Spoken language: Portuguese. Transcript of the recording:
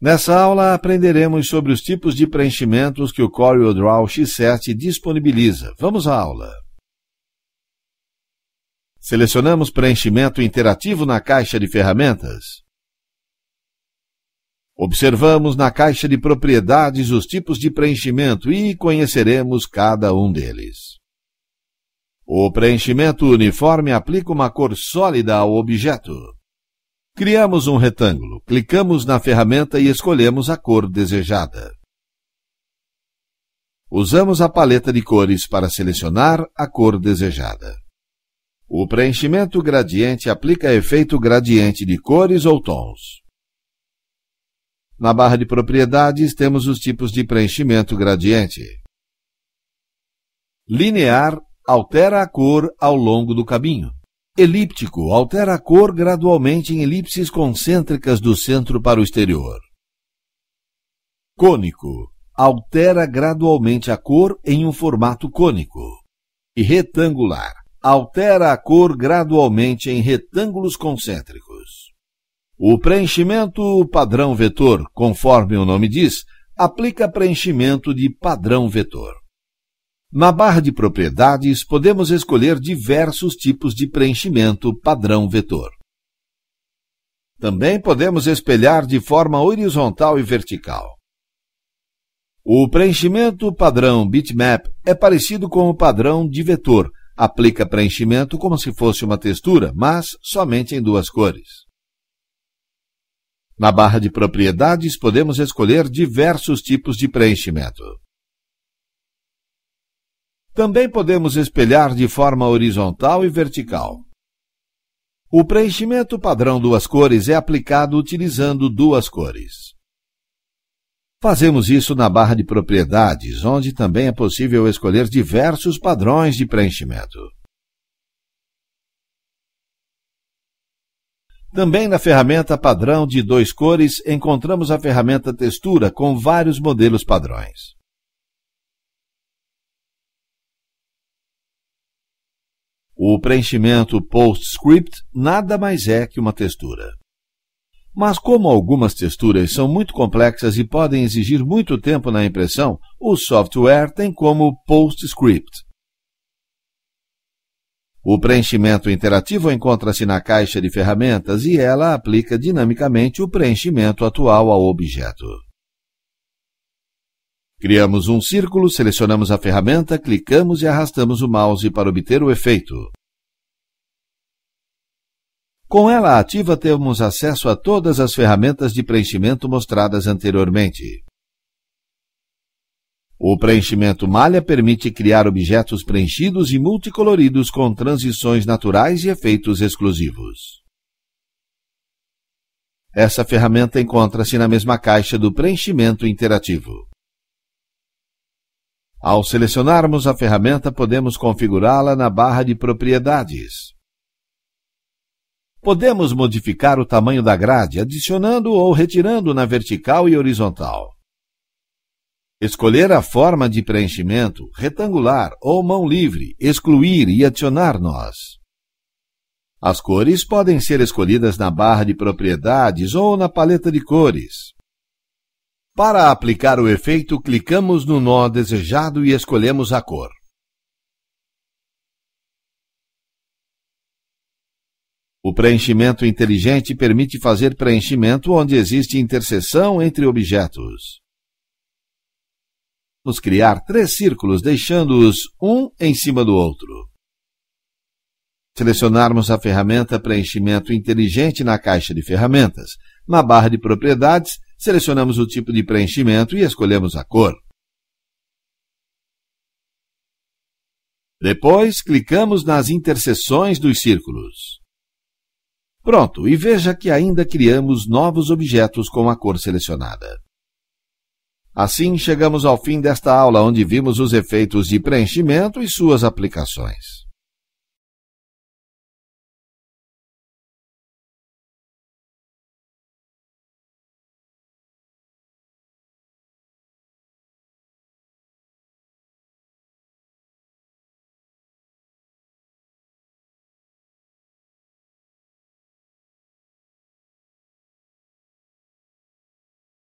Nessa aula aprenderemos sobre os tipos de preenchimentos que o CorelDRAW X7 disponibiliza. Vamos à aula. Selecionamos preenchimento interativo na caixa de ferramentas. Observamos na caixa de propriedades os tipos de preenchimento e conheceremos cada um deles. O preenchimento uniforme aplica uma cor sólida ao objeto. Criamos um retângulo, clicamos na ferramenta e escolhemos a cor desejada. Usamos a paleta de cores para selecionar a cor desejada. O preenchimento gradiente aplica efeito gradiente de cores ou tons. Na barra de propriedades, temos os tipos de preenchimento gradiente. Linear altera a cor ao longo do caminho. Elíptico altera a cor gradualmente em elipses concêntricas do centro para o exterior. Cônico altera gradualmente a cor em um formato cônico. E retangular altera a cor gradualmente em retângulos concêntricos. O preenchimento padrão vetor, conforme o nome diz, aplica preenchimento de padrão vetor. Na barra de propriedades, podemos escolher diversos tipos de preenchimento padrão vetor. Também podemos espelhar de forma horizontal e vertical. O preenchimento padrão bitmap é parecido com o padrão de vetor. Aplica preenchimento como se fosse uma textura, mas somente em duas cores. Na barra de propriedades, podemos escolher diversos tipos de preenchimento. Também podemos espelhar de forma horizontal e vertical. O preenchimento padrão duas cores é aplicado utilizando duas cores. Fazemos isso na barra de propriedades, onde também é possível escolher diversos padrões de preenchimento. Também na ferramenta padrão de dois cores, encontramos a ferramenta textura com vários modelos padrões. O preenchimento PostScript nada mais é que uma textura. Mas como algumas texturas são muito complexas e podem exigir muito tempo na impressão, o software tem como PostScript. O preenchimento interativo encontra-se na caixa de ferramentas e ela aplica dinamicamente o preenchimento atual ao objeto. Criamos um círculo, selecionamos a ferramenta, clicamos e arrastamos o mouse para obter o efeito. Com ela ativa, temos acesso a todas as ferramentas de preenchimento mostradas anteriormente. O preenchimento malha permite criar objetos preenchidos e multicoloridos com transições naturais e efeitos exclusivos. Essa ferramenta encontra-se na mesma caixa do preenchimento interativo. Ao selecionarmos a ferramenta, podemos configurá-la na barra de propriedades. Podemos modificar o tamanho da grade adicionando ou retirando na vertical e horizontal. Escolher a forma de preenchimento retangular ou mão livre, excluir e adicionar nós. As cores podem ser escolhidas na barra de propriedades ou na paleta de cores. Para aplicar o efeito, clicamos no nó desejado e escolhemos a cor. O preenchimento inteligente permite fazer preenchimento onde existe interseção entre objetos. Vamos criar três círculos, deixando-os um em cima do outro. Selecionarmos a ferramenta Preenchimento Inteligente na caixa de ferramentas. Na barra de propriedades, selecionamos o tipo de preenchimento e escolhemos a cor. Depois, clicamos nas interseções dos círculos. Pronto, e veja que ainda criamos novos objetos com a cor selecionada. Assim, chegamos ao fim desta aula, onde vimos os efeitos de preenchimento e suas aplicações.